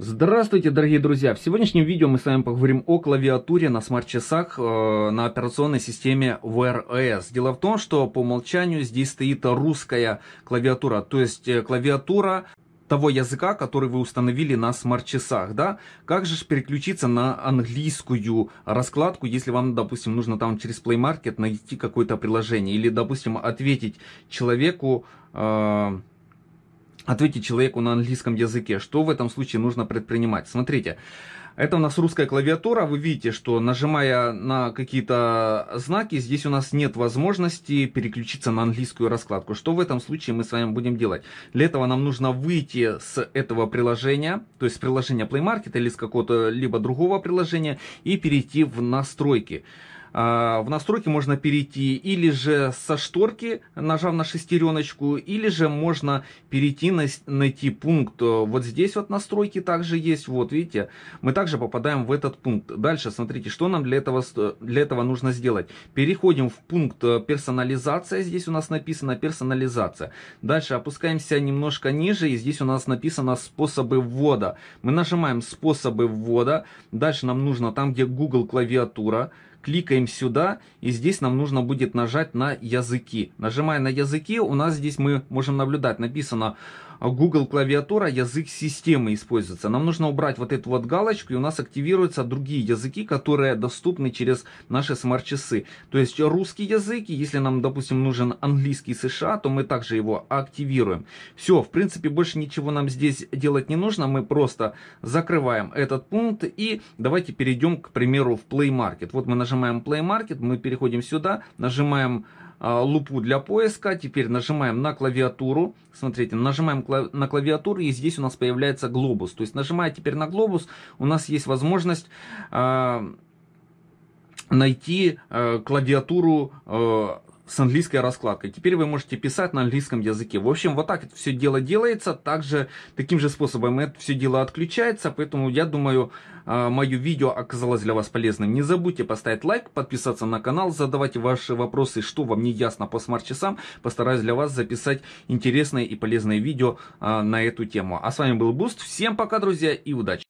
Здравствуйте, дорогие друзья! В сегодняшнем видео мы с вами поговорим о клавиатуре на смарт-часах э, на операционной системе Wear OS. Дело в том, что по умолчанию здесь стоит русская клавиатура, то есть э, клавиатура того языка, который вы установили на смарт-часах, да? Как же переключиться на английскую раскладку, если вам, допустим, нужно там через Play Market найти какое-то приложение или, допустим, ответить человеку... Э, ответить человеку на английском языке. Что в этом случае нужно предпринимать? Смотрите, это у нас русская клавиатура. Вы видите, что нажимая на какие-то знаки, здесь у нас нет возможности переключиться на английскую раскладку. Что в этом случае мы с вами будем делать? Для этого нам нужно выйти с этого приложения, то есть с приложения Play Market или с какого-то либо другого приложения и перейти в настройки. А, в настройки можно перейти или же со шторки, нажав на шестереночку, или же можно перейти, на, найти пункт э, вот здесь вот настройки также есть, вот видите, мы также попадаем в этот пункт. Дальше смотрите, что нам для этого, для этого нужно сделать. Переходим в пункт э, персонализация, здесь у нас написано персонализация. Дальше опускаемся немножко ниже, и здесь у нас написано способы ввода. Мы нажимаем способы ввода, дальше нам нужно там, где Google клавиатура, кликаем сюда, и здесь нам нужно будет нажать на языки. Нажимая на языки, у нас здесь мы можем наблюдать, написано э, Google клавиатура, язык системы используется. Нам нужно убрать вот эту вот галочку, и у нас активируются другие языки, которые доступны через наши смарт-часы. То есть русский язык, и если нам, допустим, нужен английский США, то мы также его активируем. Все, в принципе, больше ничего нам здесь делать не нужно, мы просто закрываем этот пункт, и давайте перейдем, к примеру, в Play Market. Вот мы нажимаем нажимаем Play Market, мы переходим сюда, нажимаем а, лупу для поиска. Теперь нажимаем на клавиатуру. Смотрите, нажимаем на клавиатуру, и здесь у нас появляется глобус. То есть, нажимая теперь на глобус, у нас есть возможность а, найти а, клавиатуру с английской раскладкой. Теперь вы можете писать на английском языке. В общем, вот так это все дело делается, также таким же способом это все дело отключается, поэтому я думаю, а, мое видео оказалось для вас полезным. Не забудьте поставить лайк, подписаться на канал, задавать ваши вопросы, что вам не ясно по смарт-часам. Постараюсь для вас записать интересное и полезное видео а, на эту тему. А с вами был Буст, всем пока, друзья, и удачи!